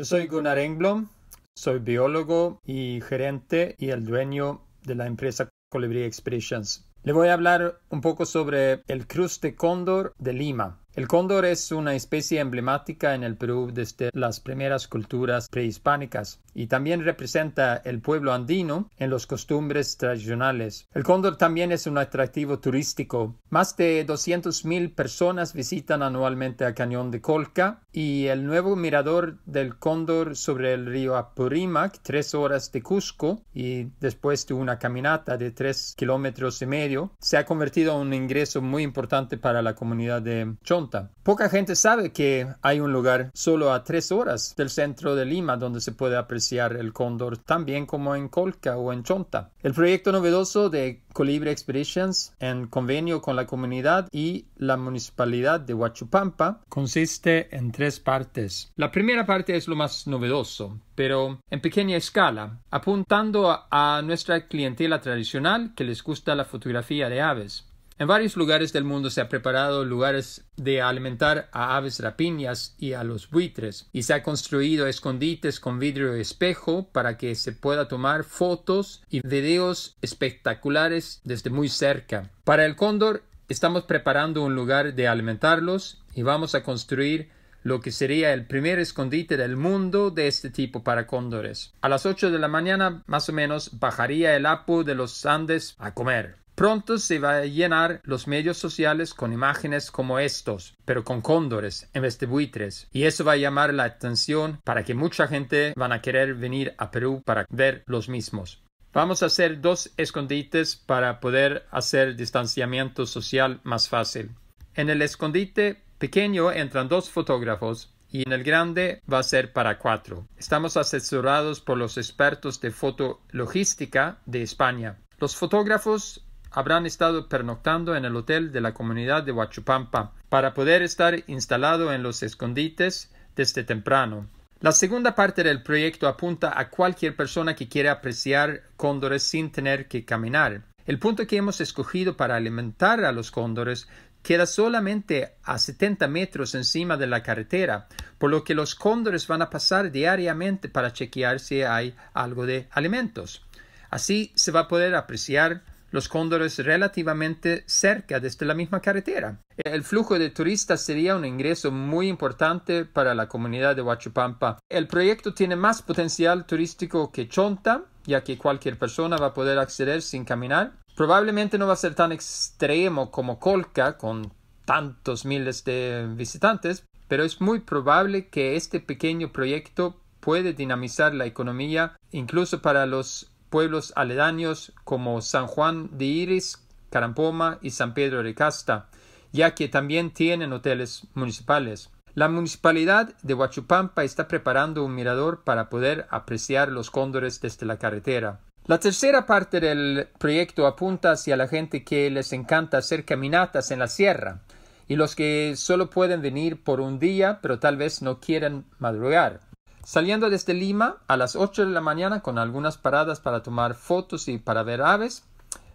Yo soy Gunnar Engblom, soy biólogo y gerente y el dueño de la empresa Colibri Expeditions. Le voy a hablar un poco sobre el Cruz de Cóndor de Lima, el cóndor es una especie emblemática en el Perú desde las primeras culturas prehispánicas y también representa el pueblo andino en los costumbres tradicionales. El cóndor también es un atractivo turístico. Más de 200.000 personas visitan anualmente el Cañón de Colca y el nuevo mirador del cóndor sobre el río Apurímac, tres horas de Cusco y después de una caminata de tres kilómetros y medio, se ha convertido en un ingreso muy importante para la comunidad de Poca gente sabe que hay un lugar solo a tres horas del centro de Lima donde se puede apreciar el cóndor, también como en Colca o en Chonta. El proyecto novedoso de Colibri Expeditions, en convenio con la comunidad y la municipalidad de Huachupampa, consiste en tres partes. La primera parte es lo más novedoso, pero en pequeña escala, apuntando a nuestra clientela tradicional que les gusta la fotografía de aves. En varios lugares del mundo se ha preparado lugares de alimentar a aves rapiñas y a los buitres, y se ha construido escondites con vidrio y espejo para que se pueda tomar fotos y videos espectaculares desde muy cerca. Para el cóndor estamos preparando un lugar de alimentarlos y vamos a construir lo que sería el primer escondite del mundo de este tipo para cóndores. A las 8 de la mañana, más o menos, bajaría el apu de los Andes a comer. Pronto se va a llenar los medios sociales con imágenes como estos, pero con cóndores en vez de buitres, y eso va a llamar la atención para que mucha gente van a querer venir a Perú para ver los mismos. Vamos a hacer dos escondites para poder hacer distanciamiento social más fácil. En el escondite pequeño entran dos fotógrafos y en el grande va a ser para cuatro. Estamos asesorados por los expertos de fotologística de España. Los fotógrafos habrán estado pernoctando en el hotel de la comunidad de Huachupampa para poder estar instalado en los escondites desde temprano. La segunda parte del proyecto apunta a cualquier persona que quiera apreciar cóndores sin tener que caminar. El punto que hemos escogido para alimentar a los cóndores queda solamente a 70 metros encima de la carretera, por lo que los cóndores van a pasar diariamente para chequear si hay algo de alimentos. Así se va a poder apreciar los cóndores relativamente cerca desde la misma carretera. El flujo de turistas sería un ingreso muy importante para la comunidad de Huachupampa. El proyecto tiene más potencial turístico que Chonta, ya que cualquier persona va a poder acceder sin caminar. Probablemente no va a ser tan extremo como Colca, con tantos miles de visitantes, pero es muy probable que este pequeño proyecto puede dinamizar la economía incluso para los pueblos aledaños como San Juan de Iris, Carampoma y San Pedro de Casta, ya que también tienen hoteles municipales. La municipalidad de Huachupampa está preparando un mirador para poder apreciar los cóndores desde la carretera. La tercera parte del proyecto apunta hacia la gente que les encanta hacer caminatas en la sierra y los que solo pueden venir por un día pero tal vez no quieran madrugar. Saliendo desde Lima a las 8 de la mañana con algunas paradas para tomar fotos y para ver aves,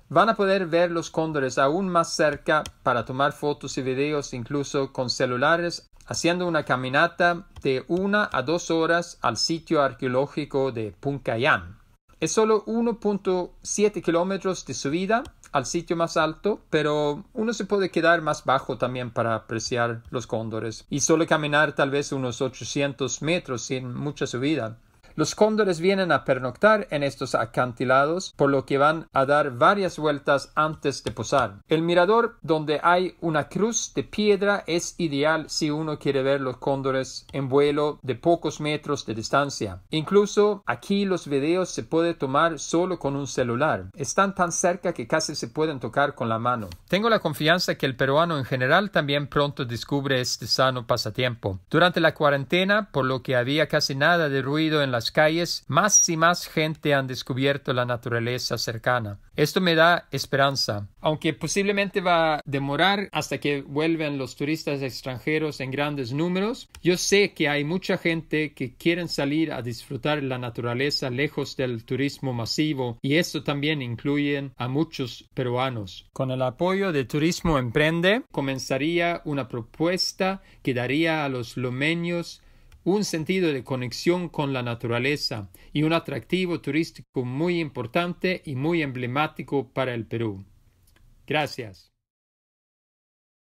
van a poder ver los cóndores aún más cerca para tomar fotos y videos incluso con celulares haciendo una caminata de una a dos horas al sitio arqueológico de Puncayán. Es solo 1.7 kilómetros de subida al sitio más alto, pero uno se puede quedar más bajo también para apreciar los cóndores y solo caminar tal vez unos 800 metros sin mucha subida. Los cóndores vienen a pernoctar en estos acantilados, por lo que van a dar varias vueltas antes de posar. El mirador donde hay una cruz de piedra es ideal si uno quiere ver los cóndores en vuelo de pocos metros de distancia. Incluso aquí los videos se puede tomar solo con un celular. Están tan cerca que casi se pueden tocar con la mano. Tengo la confianza que el peruano en general también pronto descubre este sano pasatiempo. Durante la cuarentena, por lo que había casi nada de ruido en las calles, más y más gente han descubierto la naturaleza cercana. Esto me da esperanza, aunque posiblemente va a demorar hasta que vuelvan los turistas extranjeros en grandes números. Yo sé que hay mucha gente que quieren salir a disfrutar la naturaleza lejos del turismo masivo y esto también incluyen a muchos peruanos. Con el apoyo de Turismo Emprende comenzaría una propuesta que daría a los lomeños un sentido de conexión con la naturaleza y un atractivo turístico muy importante y muy emblemático para el Perú. Gracias.